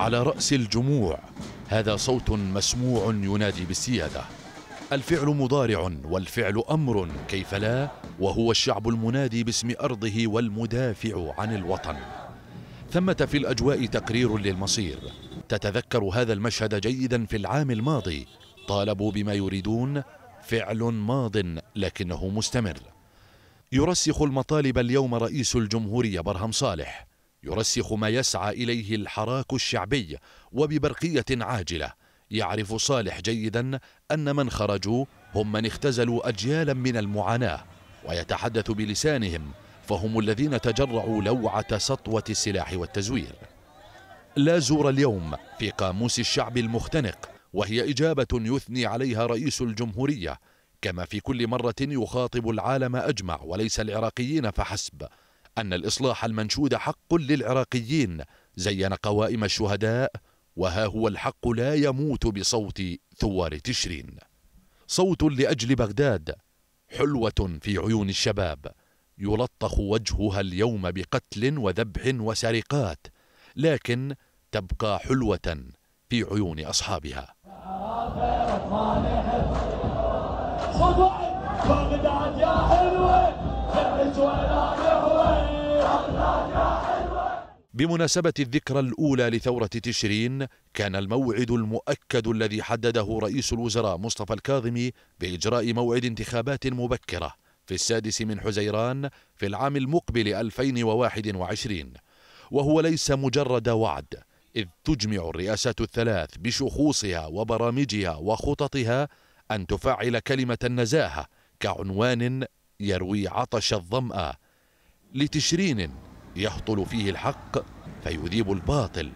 على رأس الجموع هذا صوت مسموع ينادي بالسيادة الفعل مضارع والفعل أمر كيف لا وهو الشعب المنادي باسم أرضه والمدافع عن الوطن ثمة في الأجواء تقرير للمصير تتذكر هذا المشهد جيدا في العام الماضي طالبوا بما يريدون فعل ماض لكنه مستمر يرسخ المطالب اليوم رئيس الجمهورية برهم صالح يرسخ ما يسعى إليه الحراك الشعبي وببرقية عاجلة يعرف صالح جيدا أن من خرجوا هم من اختزلوا أجيالا من المعاناة ويتحدث بلسانهم فهم الذين تجرعوا لوعة سطوة السلاح والتزوير لا زور اليوم في قاموس الشعب المختنق وهي إجابة يثني عليها رئيس الجمهورية كما في كل مرة يخاطب العالم أجمع وليس العراقيين فحسب أن الإصلاح المنشود حق للعراقيين زين قوائم الشهداء وها هو الحق لا يموت بصوت ثوار تشرين صوت لأجل بغداد حلوة في عيون الشباب يلطخ وجهها اليوم بقتل وذبح وسرقات لكن تبقى حلوة في عيون أصحابها بغداد يا حلوة بمناسبة الذكرى الأولى لثورة تشرين كان الموعد المؤكد الذي حدده رئيس الوزراء مصطفى الكاظمي بإجراء موعد انتخابات مبكرة في السادس من حزيران في العام المقبل 2021 وهو ليس مجرد وعد إذ تجمع الرئاسات الثلاث بشخوصها وبرامجها وخططها أن تفعل كلمة النزاهة كعنوان يروي عطش الظمأ لتشرين يهطل فيه الحق فيذيب الباطل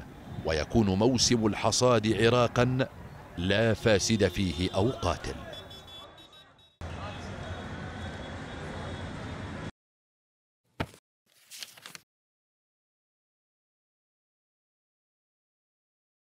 ويكون موسم الحصاد عراقا لا فاسد فيه أو قاتل